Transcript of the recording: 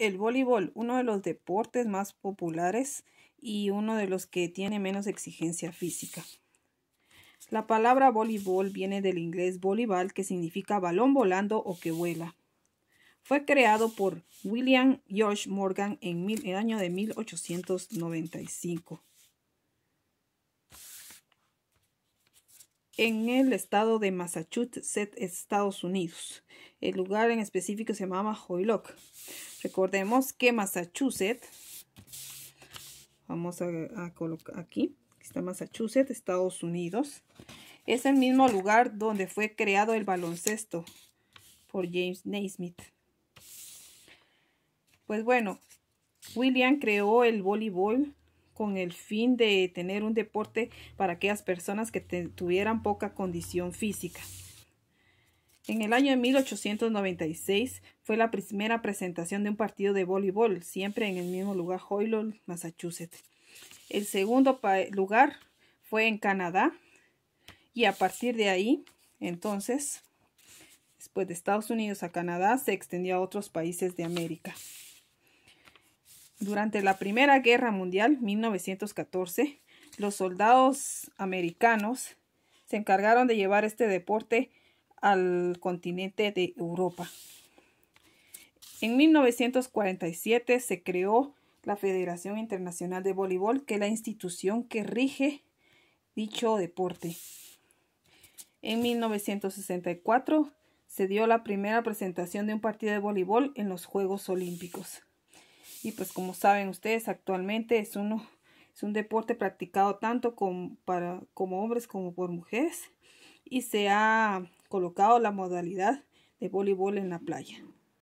el voleibol, uno de los deportes más populares y uno de los que tiene menos exigencia física. La palabra voleibol viene del inglés volleyball, que significa balón volando o que vuela. Fue creado por William George Morgan en el año de 1895. en el estado de Massachusetts, Estados Unidos. El lugar en específico se llamaba Hoylock. Recordemos que Massachusetts, vamos a, a colocar aquí, está Massachusetts, Estados Unidos, es el mismo lugar donde fue creado el baloncesto por James Naismith. Pues bueno, William creó el voleibol con el fin de tener un deporte para aquellas personas que tuvieran poca condición física. En el año de 1896 fue la primera presentación de un partido de voleibol, siempre en el mismo lugar, Hoylo, Massachusetts. El segundo lugar fue en Canadá y a partir de ahí, entonces, después de Estados Unidos a Canadá, se extendió a otros países de América. Durante la Primera Guerra Mundial, 1914, los soldados americanos se encargaron de llevar este deporte al continente de Europa. En 1947 se creó la Federación Internacional de Voleibol, que es la institución que rige dicho deporte. En 1964 se dio la primera presentación de un partido de voleibol en los Juegos Olímpicos y pues como saben ustedes actualmente es es un deporte practicado tanto como como hombres como por mujeres y se ha colocado la modalidad de voleibol en la playa.